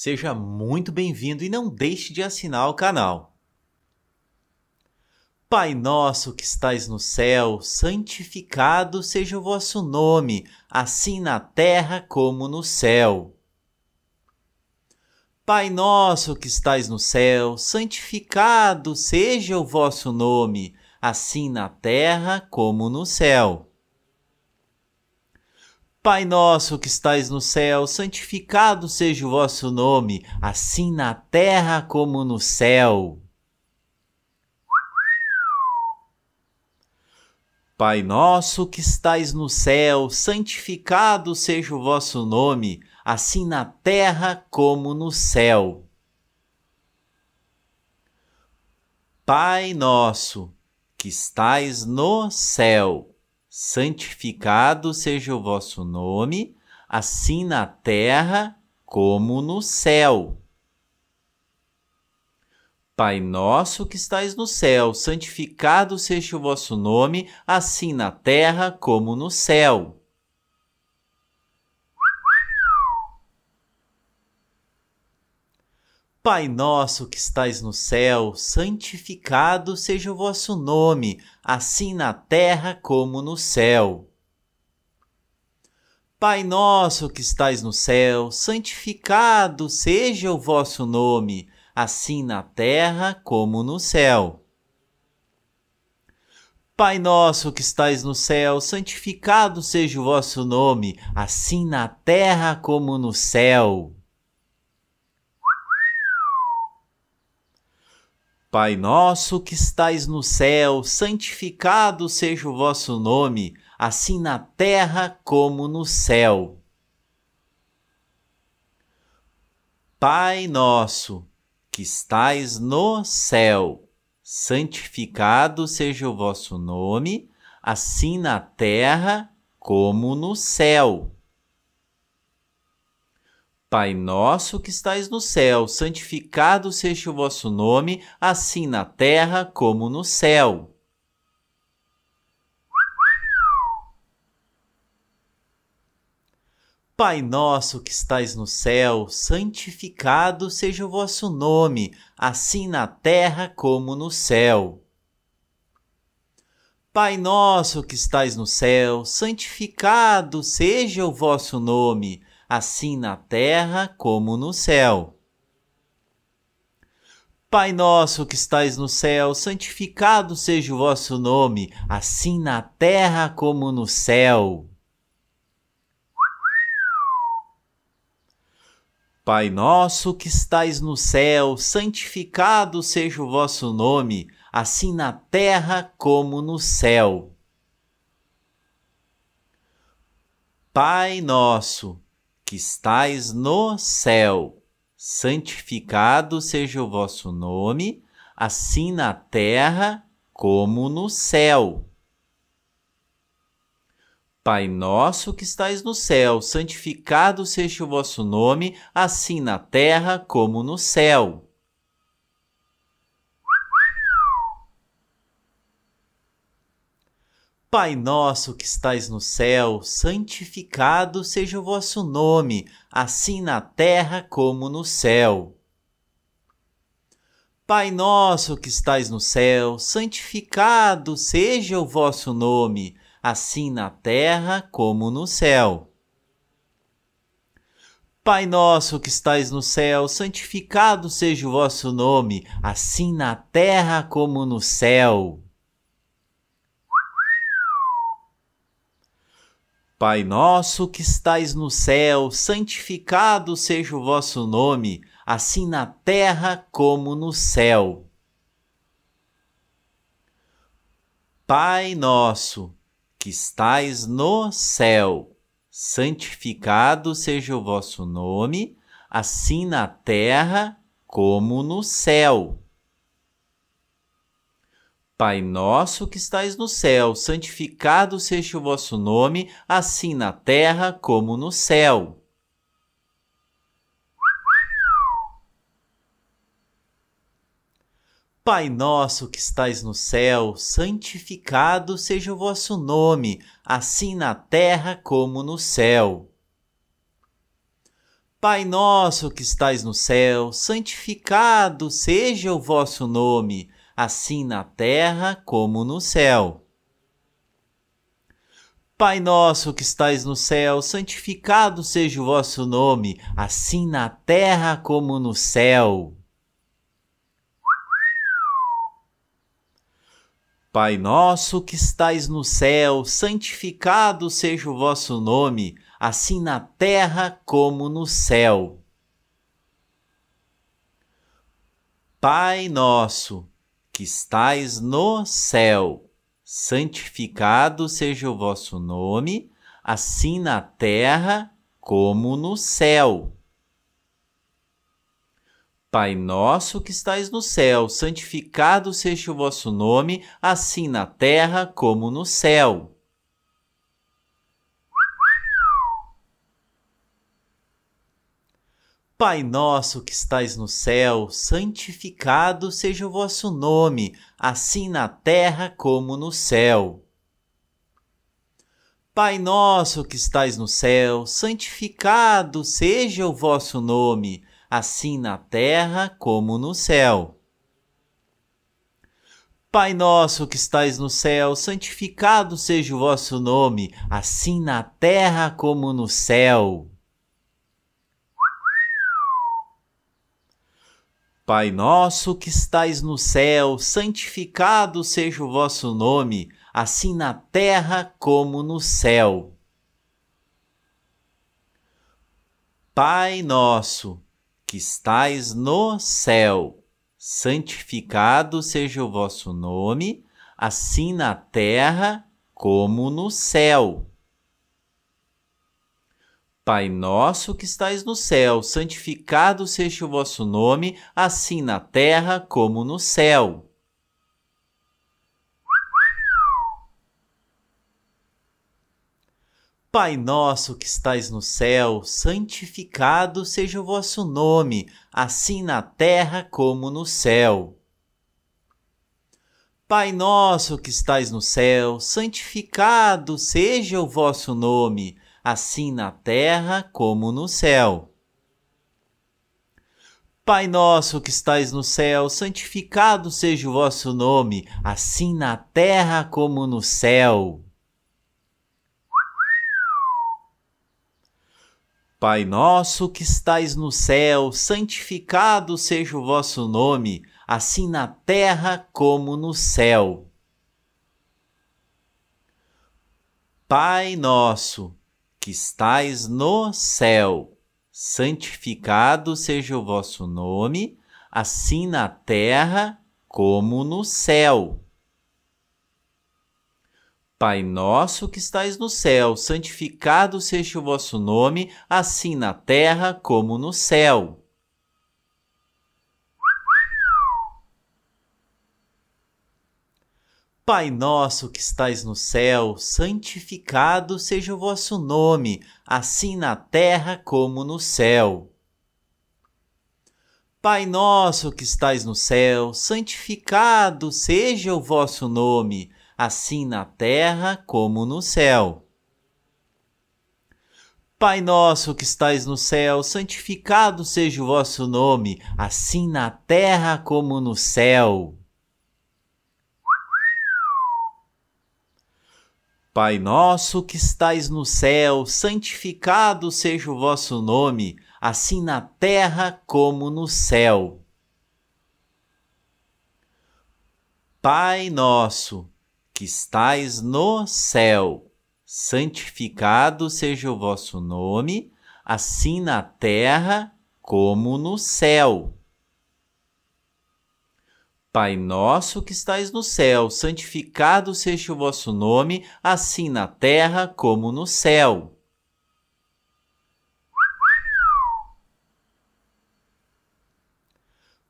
Seja muito bem-vindo e não deixe de assinar o canal. Pai nosso que estais no céu, santificado seja o vosso nome, assim na terra como no céu. Pai nosso que estais no céu, santificado seja o vosso nome, assim na terra como no céu. Pai nosso que estais no céu, santificado seja o vosso nome, assim na terra como no céu. Pai nosso que estais no céu, santificado seja o vosso nome, assim na terra como no céu. Pai nosso que estais no céu, santificado seja o vosso nome, assim na terra como no céu. Pai nosso que estais no céu, santificado seja o vosso nome, assim na terra como no céu. Pai nosso que estais no céu, santificado seja o vosso nome, assim na terra como no céu. Pai nosso que estais no céu, santificado seja o vosso nome, assim na terra como no céu. Pai nosso que estais no céu, santificado seja o vosso nome, assim na terra como no céu. Pai nosso que estais no céu, santificado seja o vosso nome, assim na terra como no céu. Pai nosso que estais no céu, santificado seja o vosso nome, assim na terra como no céu. Pai nosso que estais no céu, santificado seja o vosso nome, assim na terra como no céu. Pai nosso que estais no céu, santificado seja o vosso nome, assim na terra como no céu. Pai nosso que estais no céu, santificado seja o vosso nome, assim na terra como no céu. Pai nosso que estais no céu, santificado seja o vosso nome, assim na terra como no céu. Pai nosso que estais no céu, santificado seja o vosso nome, assim na terra como no céu. Pai nosso que estais no céu. Santificado seja o vosso nome, assim na terra como no céu. Pai nosso que estais no céu, santificado seja o vosso nome, assim na terra como no céu. Pai nosso que estais no céu, santificado seja o vosso nome, assim na terra como no céu. Pai nosso que estais no céu, santificado seja o vosso nome, assim na terra como no céu. Pai nosso que estais no céu, santificado seja o vosso nome, assim na terra como no céu. Pai nosso que estais no céu, santificado seja o vosso nome, assim na terra como no céu. Pai nosso que estais no céu, santificado seja o vosso nome, assim na terra como no céu. Pai nosso que estais no céu, santificado seja o vosso nome, assim na terra como no céu. Pai nosso que estais no céu, santificado seja o vosso nome, assim na terra como no céu. Pai nosso que estais no céu, santificado seja o vosso nome, assim na terra como no céu. Pai nosso que estais no céu, santificado seja o vosso nome, assim na terra como no céu. Pai nosso que estais no céu, santificado seja o vosso nome, assim na terra como no céu. Pai nosso que estais no céu. Santificado seja o vosso nome, assim na terra como no céu. Pai nosso que estais no céu, santificado seja o vosso nome, assim na terra como no céu. Pai nosso que estais no céu, santificado seja o vosso nome, assim na terra como no céu. Pai nosso que estais no céu, santificado seja o vosso nome, assim na terra como no céu. Pai nosso que estais no céu, santificado seja o vosso nome, assim na terra como no céu. Pai nosso que estais no céu, santificado seja o vosso nome, assim na terra como no céu. Pai nosso que estais no céu, santificado seja o vosso nome, assim na terra como no céu. Pai nosso que estais no céu, santificado seja o vosso nome, assim na terra como no céu. Pai nosso que estais no céu, santificado seja o vosso nome, assim na terra como no céu. Pai nosso que estais no céu, santificado seja o vosso nome, assim na terra como no céu. Pai nosso que estais no céu, santificado seja o vosso nome, assim na terra como no céu. Pai nosso que estais no céu, santificado seja o vosso nome, assim na terra como no céu. Pai nosso que estais no céu. Santificado seja o vosso nome, assim na terra como no céu. Pai nosso que estais no céu, santificado seja o vosso nome, assim na terra como no céu. Pai nosso que estais no céu, santificado seja o vosso nome, assim na terra como no céu. Pai nosso que estais no céu, santificado seja o vosso nome, assim na terra como no céu. Pai nosso que estais no céu, santificado seja o vosso nome, assim na terra como no céu. Pai nosso que estais no céu, santificado seja o vosso nome, assim na terra como no céu. Pai nosso que estais no céu, santificado seja o vosso nome, assim na terra como no céu. Pai nosso que estais no céu, santificado seja o vosso nome, assim na terra como no céu.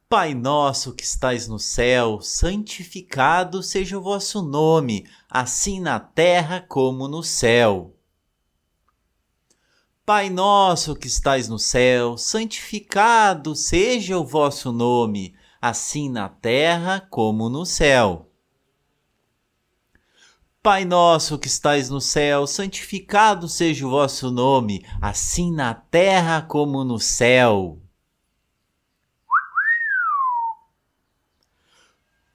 Pai nosso que estais no céu, santificado seja o vosso nome, assim na terra como no céu. Pai nosso que estais no céu, santificado seja o vosso nome, assim na terra como no céu. Pai nosso que estais no céu, santificado seja o vosso nome, assim na terra como no céu.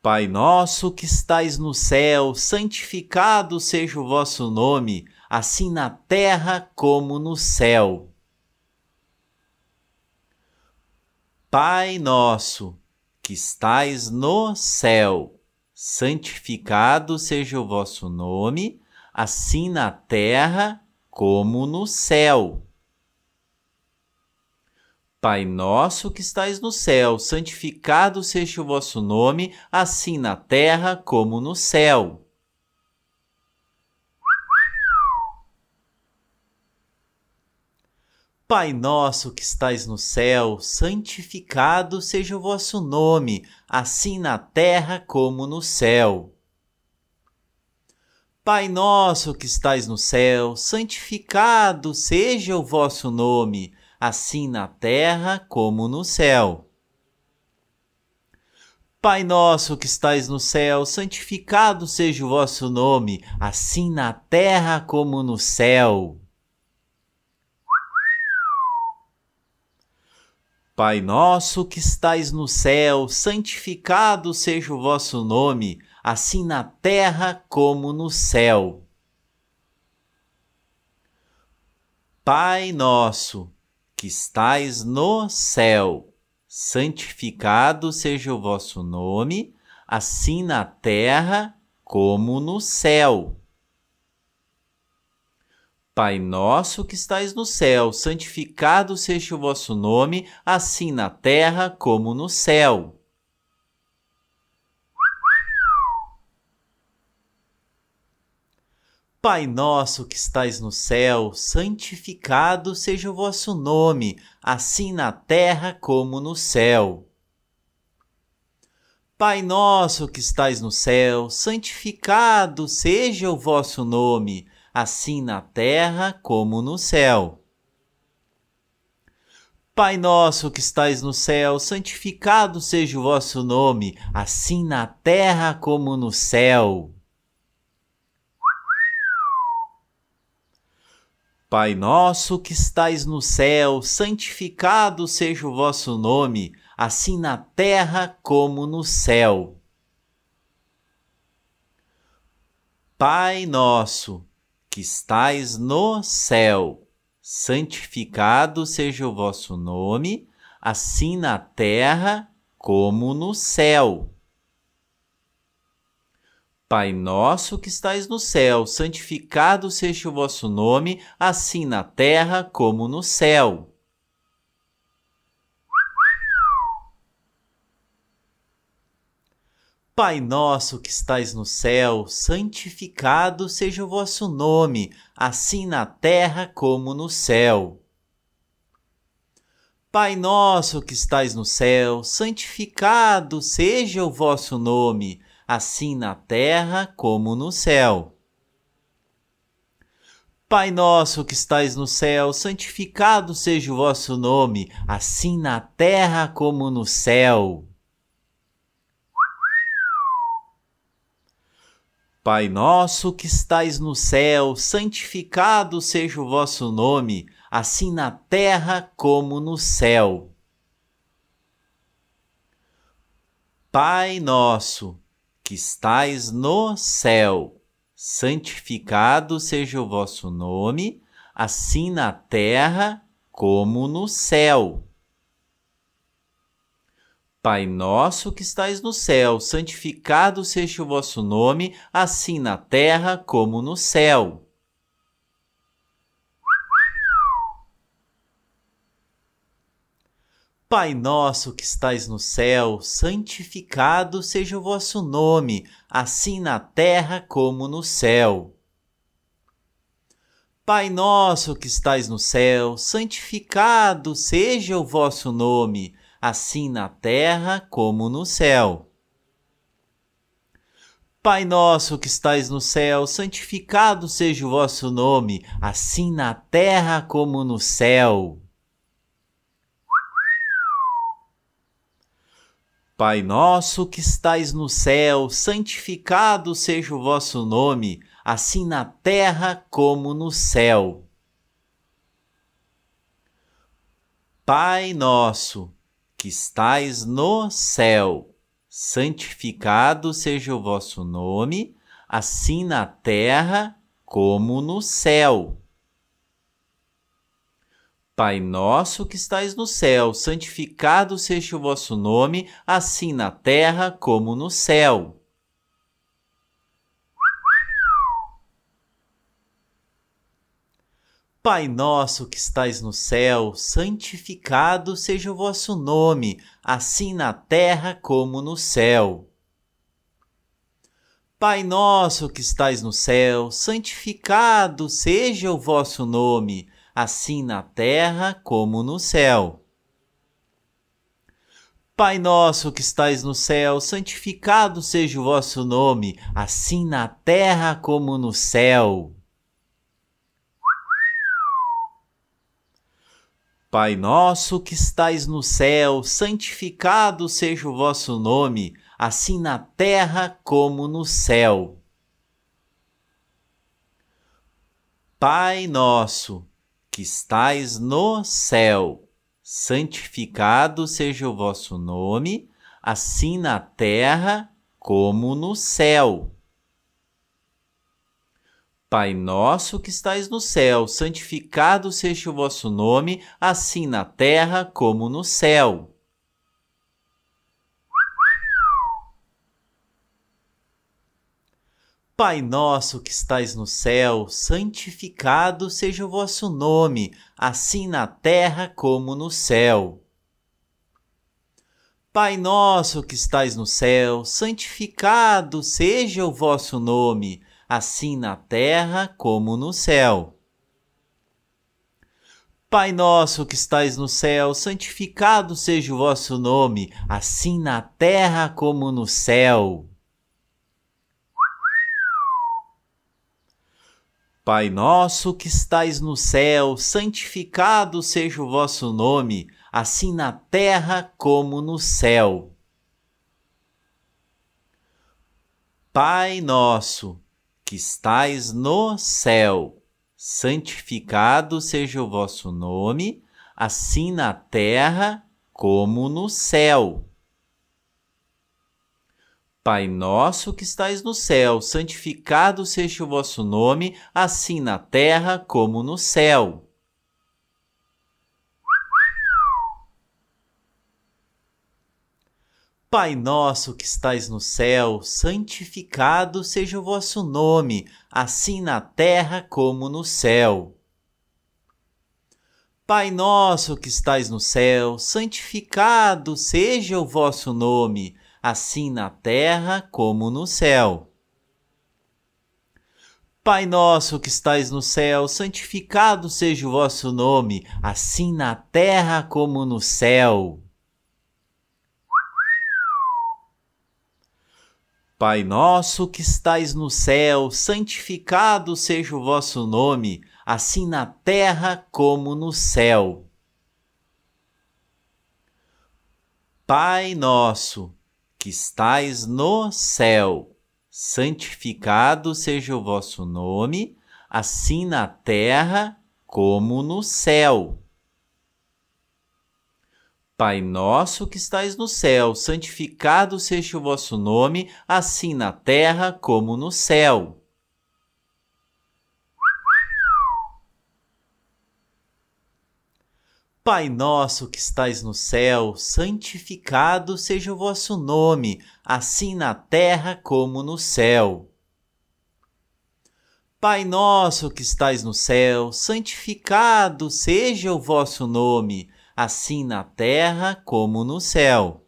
Pai nosso que estais no céu, santificado seja o vosso nome, assim na terra como no céu. Pai nosso que estais no céu. Santificado seja o vosso nome, assim na terra como no céu. Pai nosso que estais no céu, santificado seja o vosso nome, assim na terra como no céu. Pai nosso que estais no céu, santificado seja o vosso nome, assim na terra como no céu. Pai nosso que estais no céu, santificado seja o vosso nome, assim na terra como no céu. Pai nosso que estais no céu, santificado seja o vosso nome, assim na terra como no céu. Pai nosso que estais no céu, santificado seja o vosso nome, assim na terra como no céu. Pai nosso que estais no céu, santificado seja o vosso nome, assim na terra como no céu. Pai nosso que estais no céu, santificado seja o vosso nome, assim na terra como no céu. Pai nosso que estais no céu, santificado seja o vosso nome, assim na terra como no céu. Pai nosso que estais no céu, santificado seja o vosso nome, assim na terra como no céu. Pai nosso que estais no céu, santificado seja o vosso nome, assim na terra como no céu. Pai nosso que estais no céu, santificado seja o vosso nome, assim na terra como no céu. Pai nosso que estais no céu. Santificado seja o vosso nome, assim na terra como no céu. Pai nosso que estais no céu, santificado seja o vosso nome, assim na terra como no céu. Pai nosso que estais no céu, santificado seja o vosso nome, assim na terra como no céu. Pai nosso que estais no céu, santificado seja o vosso nome, assim na terra como no céu. Pai nosso que estais no céu, santificado seja o vosso nome, assim na terra como no céu. Pai nosso que estais no céu, santificado seja o vosso nome, assim na terra como no céu. Pai nosso que estais no céu, santificado seja o vosso nome, assim na terra como no céu. Pai nosso que estais no céu, santificado seja o vosso nome, assim na terra como no céu. Pai nosso que estais no céu, santificado seja o vosso nome, assim na terra como no céu. Pai nosso que estais no céu, santificado seja o vosso nome, assim na terra como no céu. Pai nosso que estais no céu, santificado seja o vosso nome, assim na terra como no céu. Pai nosso que estais no céu, santificado seja o vosso nome, assim na terra como no céu. Pai nosso que estais no céu. Santificado seja o vosso nome, assim na terra como no céu. Pai nosso que estais no céu, santificado seja o vosso nome, assim na terra como no céu. Pai nosso que estais no céu, santificado seja o vosso nome, assim na terra como no céu. Pai nosso que estais no céu, santificado seja o vosso nome, assim na terra como no céu. Pai nosso que estais no céu, santificado seja o vosso nome, assim na terra como no céu. Pai nosso que estais no céu, santificado seja o vosso nome, assim na terra como no céu. Pai nosso que estais no céu, santificado seja o vosso nome, assim na terra como no céu. Pai nosso que estais no céu, santificado seja o vosso nome, assim na terra como no céu. Pai nosso que estais no céu, santificado seja o vosso nome, assim na terra como no céu. Pai nosso que estais no céu, santificado seja o vosso nome, assim na terra como no céu. Pai nosso que estais no céu, santificado seja o vosso nome, assim na terra como no céu. Pai nosso que estais no céu, santificado seja o vosso nome, assim na terra como no céu. Pai nosso que estais no céu. Santificado seja o vosso nome, assim na terra como no céu. Pai nosso que estais no céu, santificado seja o vosso nome, assim na terra como no céu. Pai nosso que estais no céu, santificado seja o vosso nome, assim na terra como no céu. Pai nosso que estais no céu, santificado seja o vosso nome, assim na terra como no céu. Pai nosso que estais no céu, santificado seja o vosso nome, assim na terra como no céu. Pai nosso que estais no céu, santificado seja o vosso nome, assim na terra como no céu. Pai nosso que estais no céu, santificado seja o vosso nome, assim na terra como no céu. Pai nosso que estais no céu, santificado seja o vosso nome, assim na terra como no céu. Pai nosso que estais no céu, santificado seja o vosso nome, assim na terra como no céu. Pai nosso que estais no céu, santificado seja o vosso nome, assim na terra como no céu.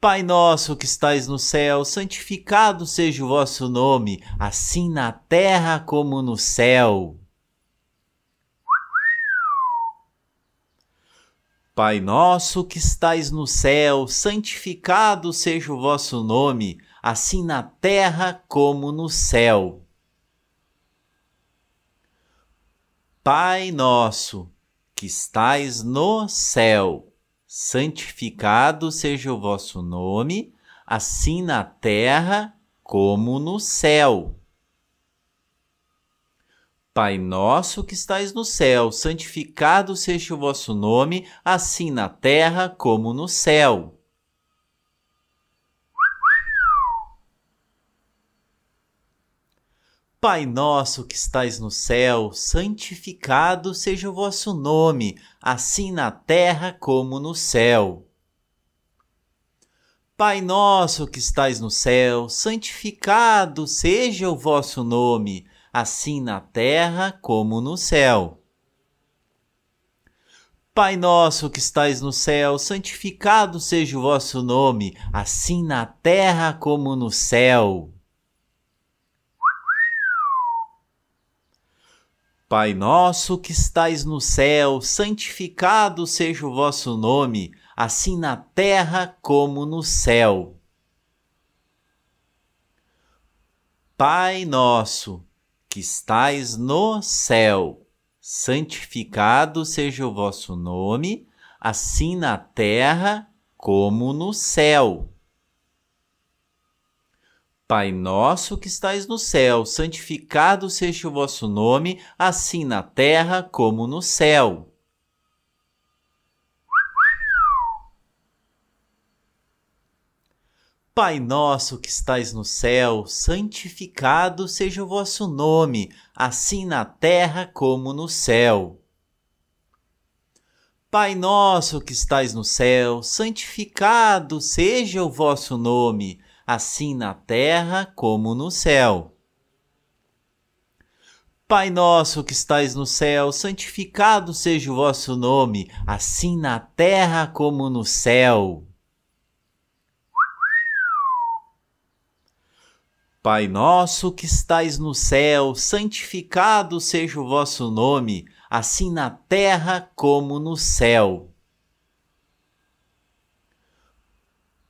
Pai nosso que estais no céu, santificado seja o vosso nome, assim na terra como no céu. Pai nosso que estais no céu, santificado seja o vosso nome, assim na terra como no céu. Pai nosso que estais no céu. Santificado seja o vosso nome, assim na terra como no céu. Pai nosso que estais no céu, santificado seja o vosso nome, assim na terra como no céu. Pai nosso que estais no céu, santificado seja o vosso nome, assim na terra como no céu. Pai nosso que estais no céu, santificado seja o vosso nome, assim na terra como no céu. Pai nosso que estais no céu, santificado seja o vosso nome, assim na terra como no céu. Pai nosso que estais no céu, santificado seja o vosso nome, assim na terra como no céu. Pai nosso que estais no céu, santificado seja o vosso nome, assim na terra como no céu. Pai nosso que estais no céu, santificado seja o vosso nome, assim na terra como no céu. Pai nosso que estais no céu, santificado seja o vosso nome, assim na terra como no céu. Pai nosso que estais no céu, santificado seja o vosso nome, assim na terra como no céu. Pai nosso que estais no céu, santificado seja o vosso nome, assim na terra como no céu. Pai nosso que estais no céu, santificado seja o vosso nome, assim na terra como no céu.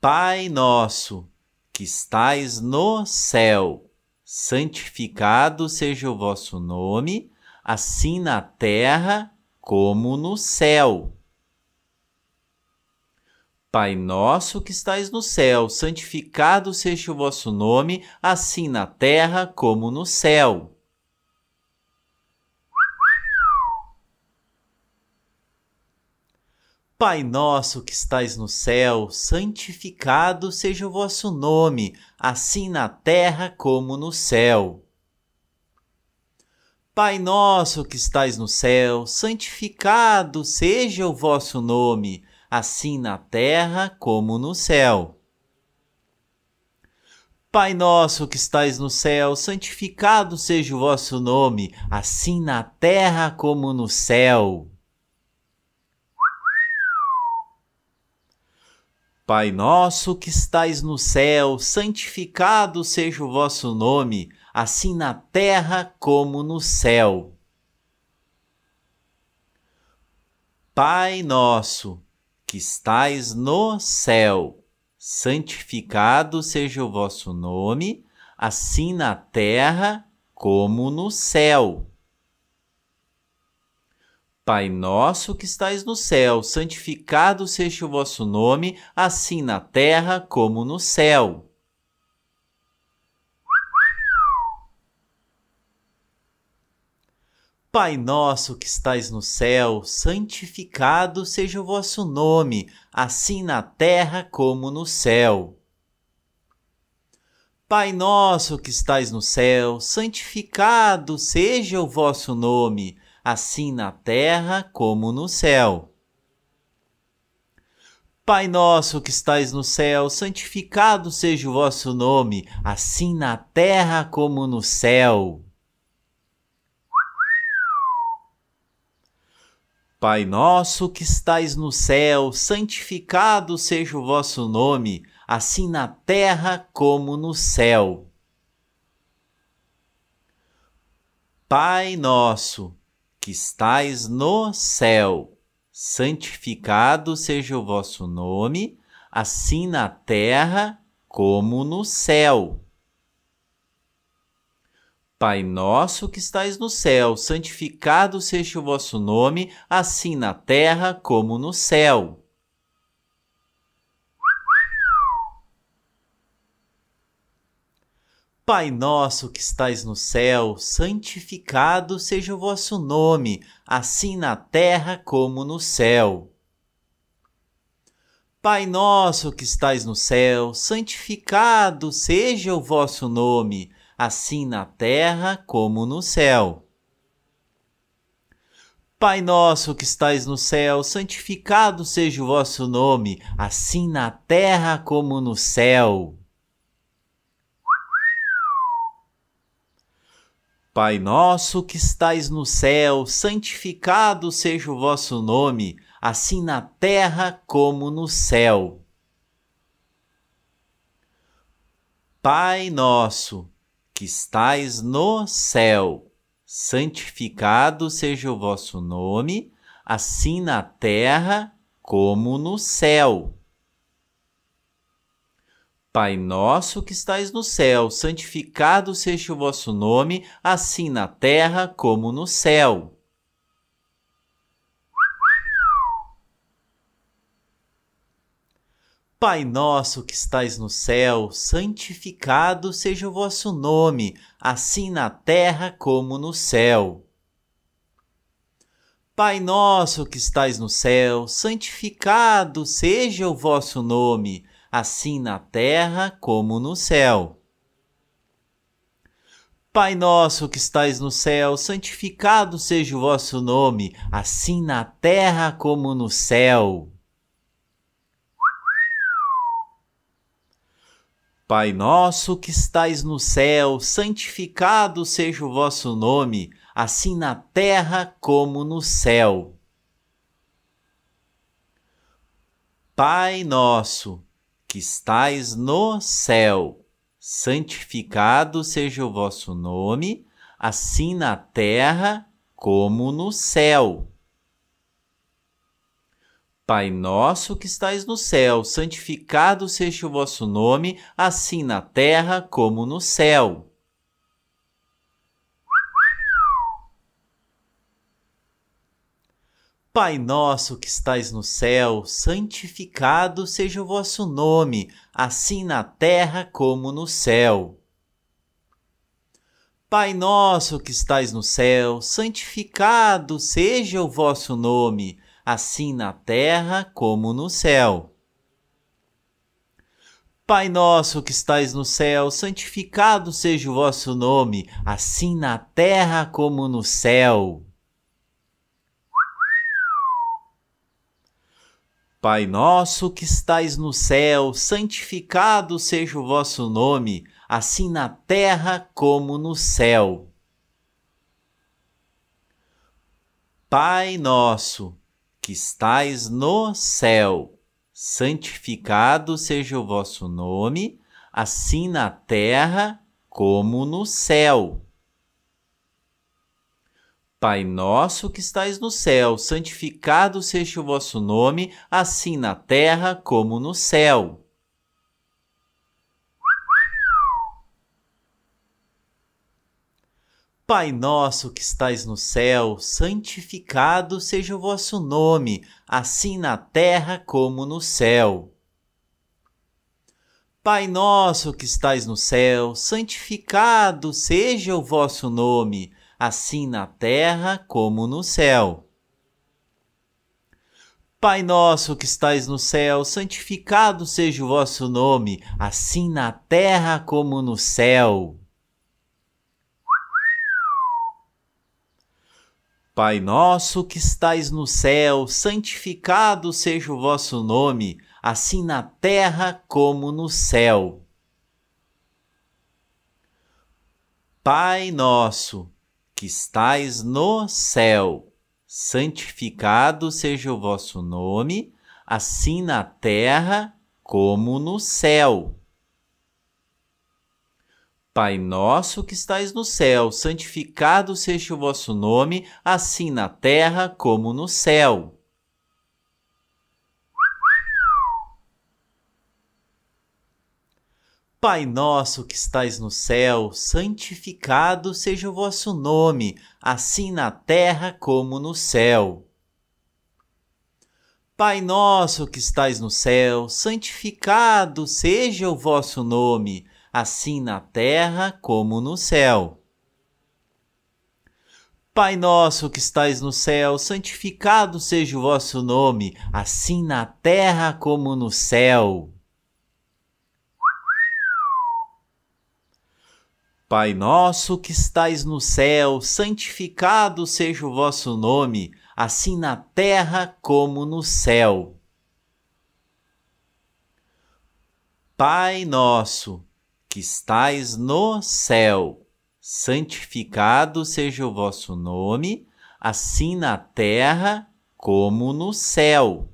Pai nosso que estais no céu. Santificado seja o vosso nome, assim na terra como no céu. Pai nosso que estais no céu, santificado seja o vosso nome, assim na terra como no céu. Pai nosso que estais no céu, santificado seja o vosso nome, assim na terra como no céu. Pai nosso que estais no céu, santificado seja o vosso nome, assim na terra como no céu. Pai nosso que estais no céu, santificado seja o vosso nome, assim na terra como no céu. Pai nosso que estais no céu, santificado seja o vosso nome, assim na terra como no céu. Pai nosso que estais no céu, santificado seja o vosso nome, assim na terra como no céu. Pai nosso que estais no céu, santificado seja o vosso nome, assim na terra como no céu. Pai nosso que estais no céu, santificado seja o vosso nome, assim na terra como no céu. Pai nosso que estais no céu, santificado seja o vosso nome, assim na terra como no céu. Pai nosso que estais no céu, santificado seja o vosso nome, assim na terra como no céu. Pai nosso que estais no céu, santificado seja o vosso nome, assim na terra como no céu. Pai nosso que estais no céu. Santificado seja o vosso nome, assim na terra como no céu. Pai nosso que estais no céu, santificado seja o vosso nome, assim na terra como no céu. Pai nosso que estais no céu, santificado seja o vosso nome, assim na terra como no céu. Pai nosso que estais no céu, santificado seja o vosso nome, assim na terra como no céu. Pai nosso que estais no céu, santificado seja o vosso nome, assim na terra como no céu. Pai nosso que estais no céu, santificado seja o vosso nome, assim na terra como no céu. Pai nosso que estais no céu, santificado seja o vosso nome, assim na terra como no céu. Pai nosso que estais no céu, santificado seja o vosso nome, assim na terra como no céu. Pai nosso que estais no céu, santificado seja o vosso nome, assim na terra como no céu. Pai nosso que estais no céu, santificado seja o vosso nome, assim na terra como no céu. Pai nosso que estais no céu, santificado seja o vosso nome, assim na terra como no céu. Pai nosso que estais no céu, santificado seja o vosso nome, assim na terra como no céu. Pai nosso que estais no céu. Santificado seja o vosso nome, assim na terra como no céu. Pai nosso que estais no céu, santificado seja o vosso nome, assim na terra como no céu. Pai nosso que estais no céu, santificado seja o vosso nome, assim na terra como no céu. Pai nosso que estais no céu, santificado seja o vosso nome, assim na terra como no céu. Pai nosso que estais no céu, santificado seja o vosso nome, assim na terra como no céu. Pai nosso que estais no céu, santificado seja o vosso nome, assim na terra como no céu. Pai nosso que estais no céu, santificado seja o vosso nome, assim na terra como no céu. Pai nosso que estais no céu, santificado seja o vosso nome, assim na terra como no céu. Pai nosso que estais no céu, santificado seja o vosso nome, assim na terra como no céu. Pai nosso que estais no céu, santificado seja o vosso nome, assim na terra como no céu. Pai nosso que estais no céu, santificado seja o vosso nome, assim na terra como no céu. Pai nosso que estais no céu, santificado seja o vosso nome, assim na terra como no céu. Pai nosso que estais no céu. Santificado seja o vosso nome, assim na terra como no céu. Pai nosso que estais no céu, santificado seja o vosso nome, assim na terra como no céu. Pai nosso que estais no céu, santificado seja o vosso nome, assim na terra como no céu. Pai nosso que estais no céu, santificado seja o vosso nome, assim na terra como no céu. Pai nosso que estais no céu, santificado seja o vosso nome, assim na terra como no céu. Pai nosso que estais no céu, santificado seja o vosso nome, assim na terra como no céu. Pai nosso que estais no céu, santificado seja o vosso nome, assim na terra como no céu.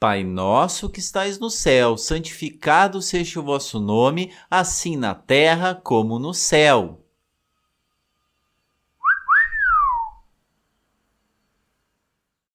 Pai nosso que estais no céu, santificado seja o vosso nome, assim na terra como no céu.